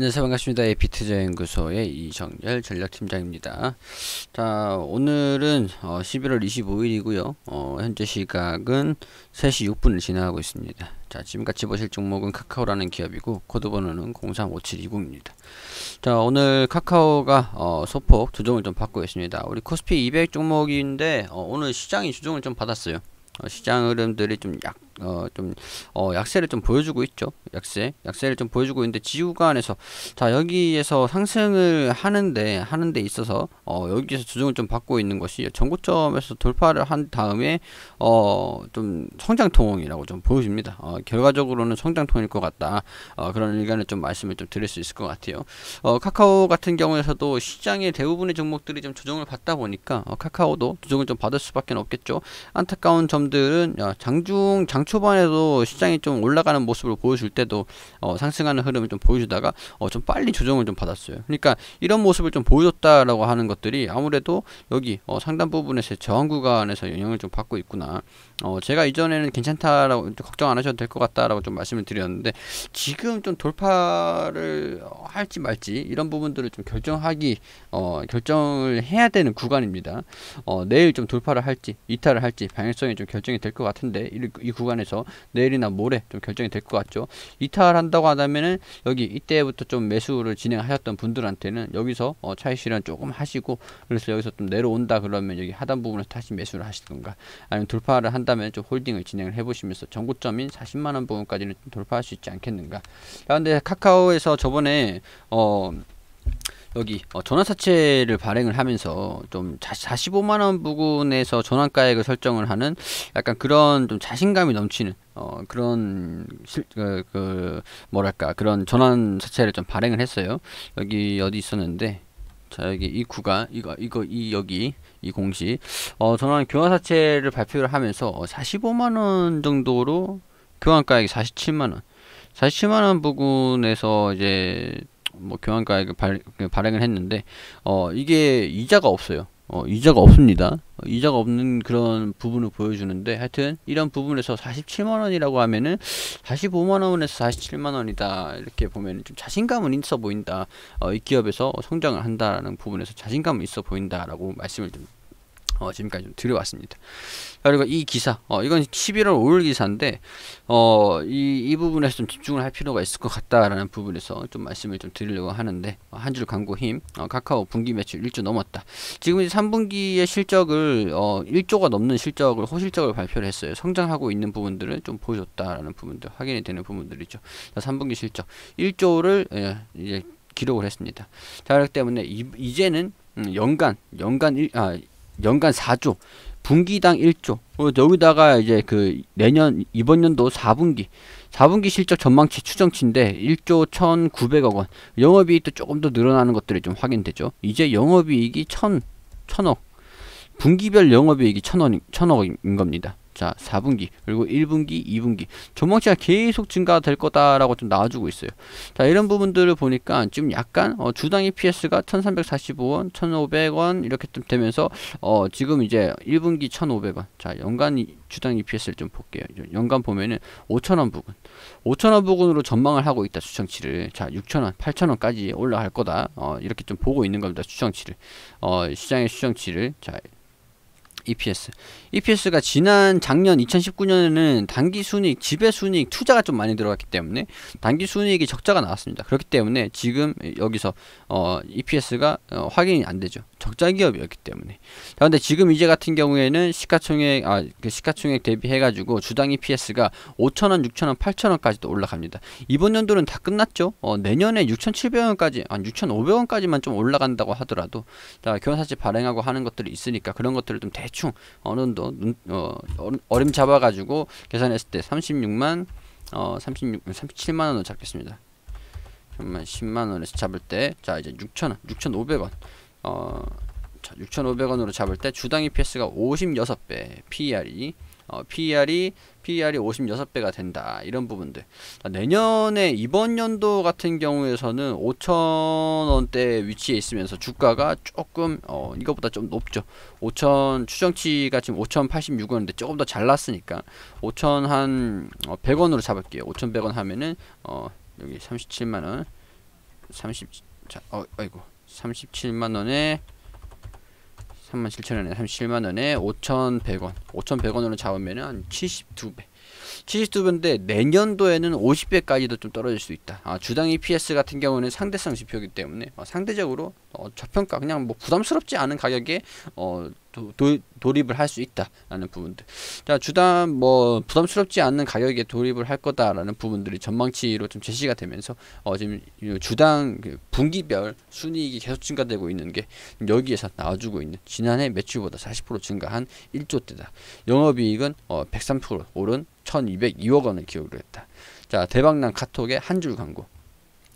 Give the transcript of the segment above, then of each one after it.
안녕하세요 네, 반갑습니다 에피투자연구소의 이정열 전략팀장입니다 자 오늘은 어, 11월 25일이고요 어, 현재 시각은 3시 6분을 지나가고 있습니다 자 지금같이 보실 종목은 카카오라는 기업이고 코드번호는 035720입니다 자 오늘 카카오가 어, 소폭 조정을 좀 받고 있습니다 우리 코스피 200 종목인데 어, 오늘 시장이 조정을 좀 받았어요 어, 시장 흐름들이 좀 약, 어, 좀, 어, 약세를 좀 보여주고 있죠. 약세. 약세를 좀 보여주고 있는데, 지구간에서, 자, 여기에서 상승을 하는데, 하는데 있어서, 어, 여기에서 주정을좀 받고 있는 것이, 전고점에서 돌파를 한 다음에, 어, 좀 성장통이라고 좀 보여집니다. 어, 결과적으로는 성장통일 것 같다. 어, 그런 의견을 좀 말씀을 좀 드릴 수 있을 것 같아요. 어, 카카오 같은 경우에서도 시장의 대부분의 종목들이 좀 조정을 받다 보니까, 어, 카카오도 조정을 좀 받을 수밖에 없겠죠. 안타까운 점 점들은 장중 장초반에도 시장이 좀 올라가는 모습을 보여줄 때도 어, 상승하는 흐름을 좀 보여주다가 어, 좀 빨리 조정을 좀 받았어요. 그러니까 이런 모습을 좀 보여줬다라고 하는 것들이 아무래도 여기 어, 상단 부분에서 저항 구간에서 영향을 좀 받고 있구나. 어, 제가 이전에는 괜찮다라고 걱정 안 하셔도 될 것 같다라고 좀 말씀을 드렸는데 지금 좀 돌파를 할지 말지 이런 부분들을 좀 결정하기 어, 결정을 해야 되는 구간입니다. 어, 내일 좀 돌파를 할지 이탈을 할지 방향성이 좀 결정이 될 것 같은데 이, 이, 구간에서 내일이나 모레 좀 결정이 될 것 같죠. 이탈한다고 하다면은 여기 이때부터 좀 매수를 진행하셨던 분들한테는 여기서 어, 차익 실현 조금 하시고 그래서 여기서 좀 내려온다 그러면 여기 하단 부분에서 다시 매수를 하시던가 아니면 돌파를 한다면 좀 홀딩을 진행을 해보시면서 전고점인 40만 원 부분까지는 돌파할 수 있지 않겠는가. 야, 근데 카카오에서 저번에 어 여기 어, 전환사채를 발행을 하면서 좀 45만원 부근에서 전환가액을 설정을 하는 약간 그런 좀 자신감이 넘치는 어, 그런 실, 그, 그 뭐랄까 그런 전환사채를 좀 발행을 했어요 여기 어디 있었는데 자 여기 이 구간 이거 이거 이 여기 이 공시 어 전환 교환사채를 발표를 하면서 45만원 어, 정도로 교환가액이 47만원 47만원 부근에서 이제 뭐 교환가액을 그 발, 그 행을 했는데 어 이게 이자가 없어요. 어, 이자가 없습니다. 어, 이자가 없는 그런 부분을 보여주는데 하여튼 이런 부분에서 47만원이라고 하면은 45만원에서 47만원이다 이렇게 보면 좀 자신감은 있어 보인다 어, 이 기업에서 성장을 한다라는 부분에서 자신감은 있어 보인다라고 말씀을 드립니다. 어, 지금까지 좀 드려왔습니다. 그리고 이 기사, 어, 이건 11월 5일 기사인데, 어, 이, 이 부분에서 좀 집중을 할 필요가 있을 것 같다라는 부분에서 좀 말씀을 좀 드리려고 하는데, 어, 한줄 광고 힘, 어, 카카오 분기 매출 1조 넘었다. 지금 이제 3분기의 실적을, 어, 1조가 넘는 실적을, 호실적을 발표를 했어요. 성장하고 있는 부분들은 좀 보여줬다라는 부분들, 확인이 되는 부분들이죠. 3분기 실적. 1조를, 예, 이제 기록을 했습니다. 자, 그렇기 때문에 이, 이제는 음, 연간 연간 일, 아 연간 4조, 분기당 1조. 어, 여기다가 이제 그 내년 이번 연도 4분기 4분기 실적 전망치 추정치인데 1조 1,900억 원. 영업이익도 조금 더 늘어나는 것들이 좀 확인되죠. 이제 영업이익이 1,000 천억. 분기별 영업이익이 천원, 천억인 겁니다. 자 4분기 그리고 1분기 2분기 전망치가 계속 증가될 거다라고 좀 나와주고 있어요 자 이런 부분들을 보니까 지금 약간 어, 주당 EPS가 1345원 1500원 이렇게 좀 되면서 어, 지금 이제 1분기 1500원 자 연간 주당 EPS를 좀 볼게요 연간 보면은 5천원 부근 5천원 부근으로 전망을 하고 있다 추정치를 자 6천원 8천원까지 올라갈 거다 어, 이렇게 좀 보고 있는 겁니다 추정치를 어, 시장의 추정치를 자 EPS. EPS가 지난 작년 2019년에는 단기 순익 지배 순익 투자가 좀 많이 들어갔기 때문에 단기 순익이 적자가 나왔습니다. 그렇기 때문에 지금 여기서 어, EPS가 어, 확인이 안 되죠. 적자 기업이었기 때문에. 자, 근데 지금 이제 같은 경우에는 시가총액 아그 시가총액 대비해 가지고 주당 EPS가 5천원 6천원 8천원까지도 올라갑니다. 이번 연도는 다 끝났죠. 어, 내년에 6,700원까지 아 6,500원까지만 좀 올라간다고 하더라도 자, 교환사채 발행하고 하는 것들이 있으니까 그런 것들을 좀 대충 어느 정도 눈, 어, 얼음 잡아 가지고 계산했을 때 36만 어 36, 37만원을 잡겠습니다. 10만원에서 잡을 때 자 이제 6천원 6,500원 어, 6,500원으로 잡을 때 주당 EPS가 56배, PER이 어, PER이 PER이 56배가 된다. 이런 부분들. 내년에 이번 연도 같은 경우에서는 5 0 0 0원대 위치에 있으면서 주가가 조금 어, 이것보다 좀 높죠. 5 0 0 0 추정치가 지금 5,086원인데 조금 더 잘났으니까 5천 한 100원으로 어, 잡을게요. 5,100원 하면은 어, 여기 37만 원. 30 자, 어, 아이고. 37만원에 37,000원에 37만원에 5,100원 5,100원으로 잡으면은 한 72배 72배인데 내년도에는 50배까지도 좀 떨어질 수 있다 아, 주당 EPS 같은 경우는 상대성 지표이기 때문에 어, 상대적으로 어, 저평가 그냥 뭐 부담스럽지 않은 가격에 어, 도, 도, 돌입을 할 수 있다라는 부분들. 자, 주담 뭐 부담스럽지 않은 가격에 돌입을 할 거다라는 부분들이 전망치로 좀 제시가 되면서 어 지금 주당 그 분기별 순이익이 계속 증가되고 있는 게 여기에서 나와주고 있는 지난해 매출보다 40% 증가한 1조대다. 영업이익은 어103% 오른 1,202억 원을 기록을 했다. 자, 대박난 카톡에 한줄 광고.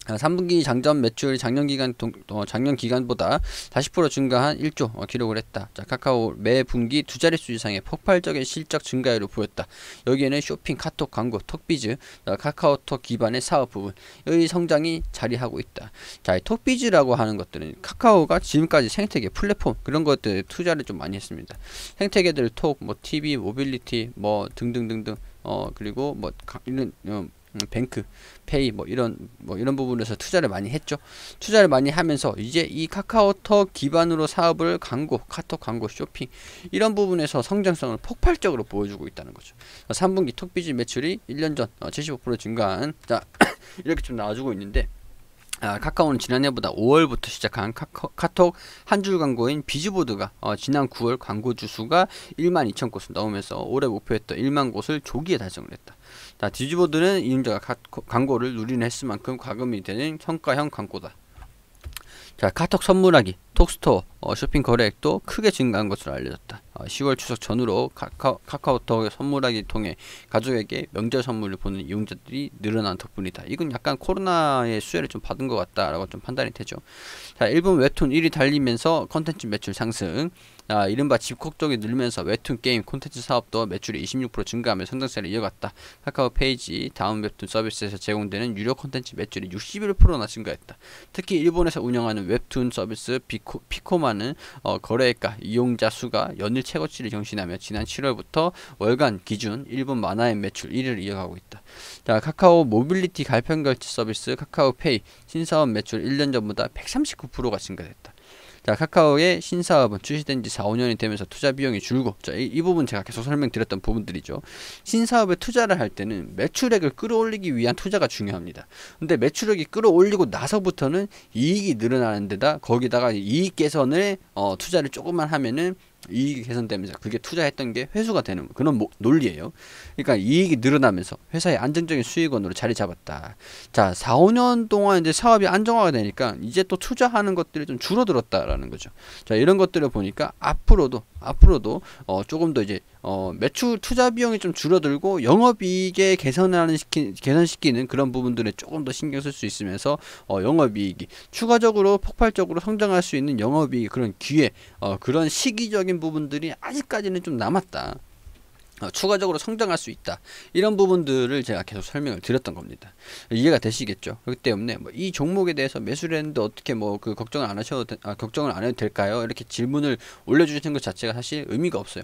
3분기 아, 장점 매출 이 작년 기간 동, 어, 작년 기간보다 40% 증가한 1조 어, 기록을 했다. 자, 카카오 매 분기 두 자릿수 이상의 폭발적인 실적 증가율을 보였다. 여기에는 쇼핑, 카톡 광고, 톡비즈, 어, 카카오톡 기반의 사업 부분 의 성장이 자리하고 있다. 자, 이 톡비즈라고 하는 것들은 카카오가 지금까지 생태계 플랫폼 그런 것들 투자를 좀 많이 했습니다. 생태계들 톡, 뭐 TV, 모빌리티, 뭐 등등등등 어 그리고 뭐 이런 어, 음, 뱅크, 페이 뭐 이런 뭐 이런 부분에서 투자를 많이 했죠. 투자를 많이 하면서 이제 이 카카오톡 기반으로 사업을 광고, 카톡 광고, 쇼핑 이런 부분에서 성장성을 폭발적으로 보여주고 있다는 거죠. 3분기 톡비즈 매출이 1년 전 75% 어, 증가한 자 이렇게 좀 나와주고 있는데 아, 카카오는 지난해보다 5월부터 시작한 카카오, 카톡 한 줄 광고인 비즈보드가 어, 지난 9월 광고 주수가 1만 2천 곳을 넘으면서 올해 목표했던 1만 곳을 조기에 달성을 했다. 자, 비즈보드는 이용자가 가, 광고를 누리는 횟수만큼 과금이 되는 성과형 광고다. 자, 카톡 선물하기. 톡스토어 어, 쇼핑 거래액도 크게 증가한 것으로 알려졌다. 10월 어, 추석 전후로 카카오, 카카오톡의 선물하기 통해 가족에게 명절 선물을 보는 이용자들이 늘어난 덕분이다. 이건 약간 코로나의 수혜를 좀 받은 것 같다라고 좀 판단이 되죠. 자, 일본 웹툰 1위 달리면서 컨텐츠 매출 상승. 아, 이른바 집콕적이 늘면서 웹툰 게임 콘텐츠 사업도 매출이 26% 증가하며 성장세를 이어갔다. 카카오 페이지 다운 웹툰 서비스에서 제공되는 유료 콘텐츠 매출이 61%나 증가했다. 특히 일본에서 운영하는 웹툰 서비스 비코, 피코마는 어, 거래액과 이용자 수가 연일 최고치를 경신하며 지난 7월부터 월간 기준 일본 만화의 매출 1위를 이어가고 있다. 자, 카카오 모빌리티 갈편결제 서비스 카카오페이 신사업 매출 1년 전보다 139%가 증가됐다. 자, 카카오의 신사업은 출시된 지 4, 5년이 되면서 투자 비용이 줄고, 자, 이, 이 부분 제가 계속 설명드렸던 부분들이죠. 신사업에 투자를 할 때는 매출액을 끌어올리기 위한 투자가 중요합니다. 근데 매출액이 끌어올리고 나서부터는 이익이 늘어나는 데다 거기다가 이익 개선을 어, 투자를 조금만 하면은 이익이 개선되면서 그게 투자했던 게 회수가 되는 그런 뭐, 논리예요. 그러니까 이익이 늘어나면서 회사의 안정적인 수익원으로 자리 잡았다. 자, 4, 5년 동안 이제 사업이 안정화가 되니까 이제 또 투자하는 것들이 좀 줄어들었다라는 거죠. 자, 이런 것들을 보니까 앞으로도 앞으로도 어, 조금 더 이제 어, 매출 투자 비용이 좀 줄어들고 영업이익에 개선하는 시키, 개선시키는 그런 부분들에 조금 더 신경 쓸 수 있으면서 어, 영업이익이 추가적으로 폭발적으로 성장할 수 있는 영업이익 그런 기회 어, 그런 시기적인 부분들이 아직까지는 좀 남았다. 어, 추가적으로 성장할 수 있다 이런 부분들을 제가 계속 설명을 드렸던 겁니다 이해가 되시겠죠 그렇기 때문에 뭐 이 종목에 대해서 매수를 했는데 어떻게 뭐 그 걱정을 안 하셔도 되, 아, 걱정을 안 해도 될까요 이렇게 질문을 올려주시는 것 자체가 사실 의미가 없어요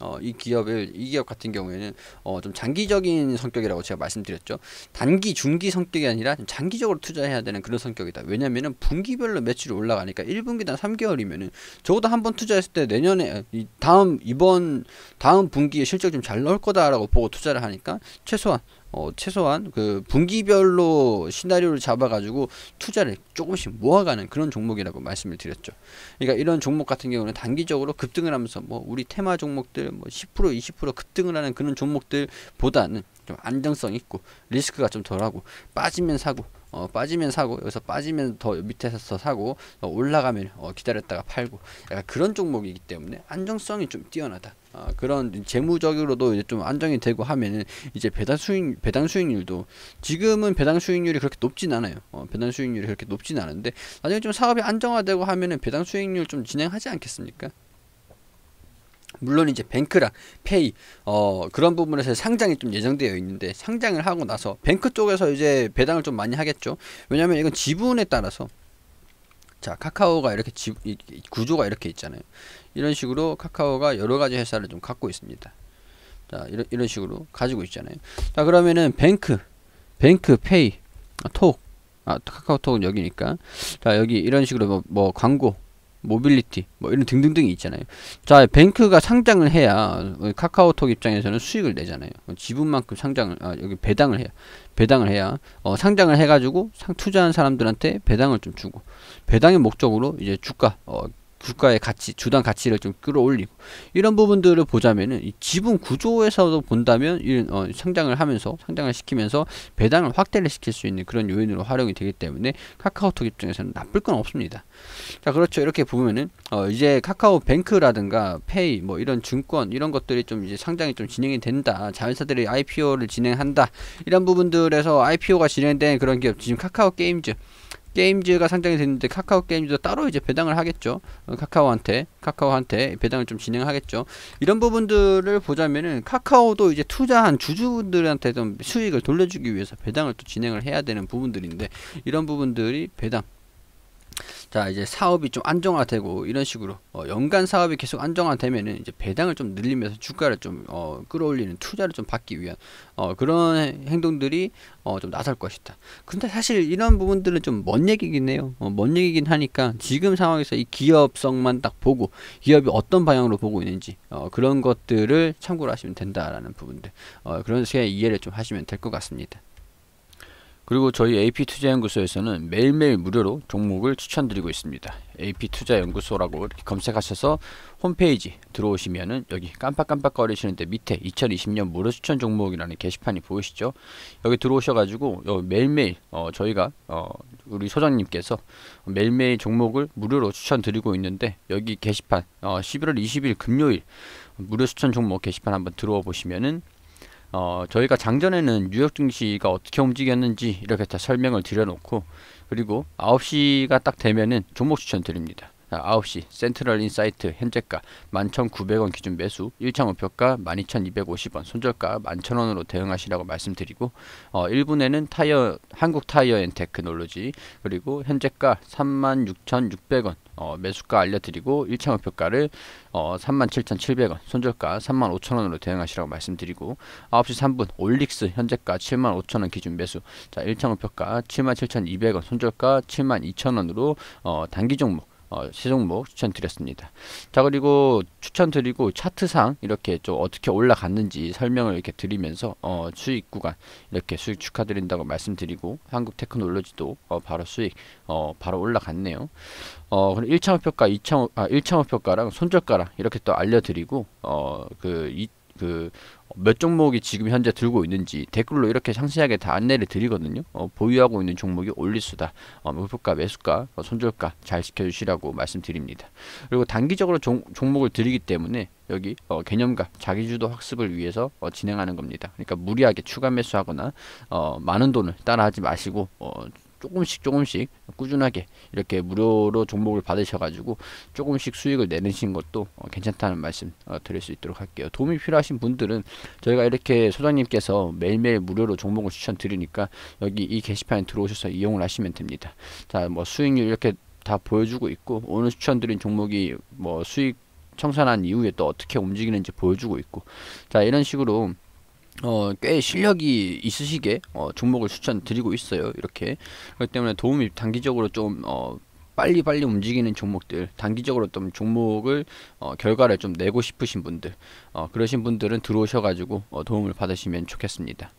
어, 이 기업을 이 기업 같은 경우에는 어, 좀 장기적인 성격이라고 제가 말씀드렸죠. 단기 중기 성격이 아니라 좀 장기적으로 투자해야 되는 그런 성격이다. 왜냐면은 분기별로 매출이 올라가니까 1분기당 3개월이면은 적어도 한 번 투자했을 때 내년에 아, 이 다음 이번 다음 분기에 실적 좀 잘 나올 거다라고 보고 투자를 하니까 최소한 어, 최소한 그 분기별로 시나리오를 잡아가지고 투자를 조금씩 모아가는 그런 종목이라고 말씀을 드렸죠. 그러니까 이런 종목 같은 경우는 단기적으로 급등을 하면서 뭐 우리 테마 종목들 뭐 10% 20% 급등을 하는 그런 종목들보다는 좀 안정성 있고 리스크가 좀 덜하고 빠지면 사고 어, 빠지면 사고 여기서 빠지면 더 밑에서 사고 어, 올라가면 어, 기다렸다가 팔고 약간 그런 종목이기 때문에 안정성이 좀 뛰어나다. 아, 그런 재무적으로도 이제 좀 안정이 되고 하면은 이제 배당 수익 배당 수익률도 지금은 배당 수익률이 그렇게 높진 않아요. 어, 배당 수익률이 그렇게 높진 않은데 나중에 좀 사업이 안정화되고 하면은 배당 수익률 좀 진행하지 않겠습니까? 물론 이제 뱅크랑 페이 어 그런 부분에서 상장이 좀 예정되어 있는데 상장을 하고 나서 뱅크 쪽에서 이제 배당을 좀 많이 하겠죠 왜냐면 이건 지분에 따라서 자 카카오가 이렇게 지, 구조가 이렇게 있잖아요 이런 식으로 카카오가 여러가지 회사를 좀 갖고 있습니다 자 이런, 이런 식으로 가지고 있잖아요 자 그러면은 뱅크 뱅크 페이 아, 톡 아, 카카오톡은 여기니까 자 여기 이런 식으로 뭐, 뭐 광고 모빌리티 뭐 이런 등등등이 있잖아요 자 뱅크가 상장을 해야 카카오톡 입장에서는 수익을 내잖아요 지분만큼 상장을 아, 여기 배당을 해야 배당을 해야 어, 상장을 해가지고 상, 투자한 사람들한테 배당을 좀 주고 배당의 목적으로 이제 주가 어, 국가의 가치, 주당 가치를 좀 끌어올리고 이런 부분들을 보자면은 이 지분 구조에서도 본다면 이런 어, 성장을 하면서 성장을 시키면서 배당을 확대를 시킬 수 있는 그런 요인으로 활용이 되기 때문에 카카오톡 입장에서는 나쁠 건 없습니다. 자 그렇죠 이렇게 보면은 어, 이제 카카오 뱅크라든가 페이 뭐 이런 증권 이런 것들이 좀 이제 상장이 좀 진행이 된다 자회사들이 IPO를 진행한다 이런 부분들에서 IPO가 진행된 그런 기업 지금 카카오 게임즈 게임즈가 상장이 됐는데 카카오 게임즈도 따로 이제 배당을 하겠죠. 어, 카카오한테 카카오한테 배당을 좀 진행하겠죠. 이런 부분들을 보자면은 카카오도 이제 투자한 주주들한테좀 수익을 돌려주기 위해서 배당을 또 진행을 해야 되는 부분들인데 이런 부분들이 배당 자 이제 사업이 좀 안정화되고 이런 식으로 어, 연간 사업이 계속 안정화되면은 이제 배당을 좀 늘리면서 주가를 좀 어, 끌어올리는 투자를 좀 받기 위한 어, 그런 행동들이 어, 좀 나설 것이다. 근데 사실 이런 부분들은 좀 먼 얘기긴 해요. 어, 먼 얘기긴 하니까 지금 상황에서 이 기업성만 딱 보고 기업이 어떤 방향으로 보고 있는지 어, 그런 것들을 참고를 하시면 된다라는 부분들 어, 그런 식의 이해를 좀 하시면 될 것 같습니다. 그리고 저희 AP투자연구소에서는 매일매일 무료로 종목을 추천드리고 있습니다. AP투자연구소라고 이렇게 검색하셔서 홈페이지 들어오시면은 여기 깜빡깜빡거리시는데 밑에 2020년 무료 추천 종목이라는 게시판이 보이시죠? 여기 들어오셔가지고 여기 매일매일 어 저희가 어 우리 소장님께서 매일매일 종목을 무료로 추천드리고 있는데 여기 게시판 어 11월 20일 금요일 무료 추천 종목 게시판 한번 들어와 보시면은 어, 저희가 장전에는 뉴욕 증시가 어떻게 움직였는지 이렇게 다 설명을 드려놓고 그리고 9시가 딱 되면은 종목 추천 드립니다. 9시 센트럴 인사이트 현재가 11,900원 기준 매수 1차 목표가 12,250원 손절가 11,000원으로 대응하시라고 말씀드리고 어, 1분에는 타이어 한국 타이어 앤 테크놀로지 그리고 현재가 36,600원 어, 매수가 알려드리고 1차 목표가를 어, 37,700원 손절가 35,000원으로 대응하시라고 말씀드리고 9시 3분 올릭스 현재가 75,000원 기준 매수 자 1차 목표가 77,200원 손절가 72,000원으로 어, 단기 종목 어, 세 종목 추천드렸습니다. 자 그리고 추천드리고 차트상 이렇게 좀 어떻게 올라갔는지 설명을 이렇게 드리면서 어, 수익 구간 이렇게 수익 축하드린다고 말씀드리고 한국 테크놀로지도 어, 바로 수익 어, 바로 올라갔네요. 어, 그럼 1차 목표가 2차 아, 1차 목표가랑 손절가랑 이렇게 또 알려드리고 어그이그 몇 종목이 지금 현재 들고 있는지 댓글로 이렇게 상세하게 다 안내를 드리거든요. 어, 보유하고 있는 종목이 올리수다, 어, 목표가, 매수가, 어, 손절가 잘 지켜주시라고 말씀드립니다. 그리고 단기적으로 종, 목을 드리기 때문에 여기 어, 개념과 자기주도 학습을 위해서 어, 진행하는 겁니다. 그러니까 무리하게 추가 매수하거나 어, 많은 돈을 따라하지 마시고 어, 조금씩 조금씩 꾸준하게 이렇게 무료로 종목을 받으셔가지고 조금씩 수익을 내는신 것도 어, 괜찮다는 말씀 어, 드릴 수 있도록 할게요. 도움이 필요하신 분들은 저희가 이렇게 소장님께서 매일매일 무료로 종목을 추천드리니까 여기 이 게시판에 들어오셔서 이용을 하시면 됩니다. 자, 뭐 수익률 이렇게 다 보여주고 있고 오늘 추천드린 종목이 뭐 수익 청산한 이후에 또 어떻게 움직이는지 보여주고 있고 자 이런 식으로 어, 꽤 실력이 있으시게 어, 종목을 추천드리고 있어요. 이렇게. 그렇기 때문에 도움이 단기적으로 좀 어, 빨리 빨리 움직이는 종목들 단기적으로 좀 종목을 어, 결과를 좀 내고 싶으신 분들 어, 그러신 분들은 들어오셔가지고 어, 도움을 받으시면 좋겠습니다.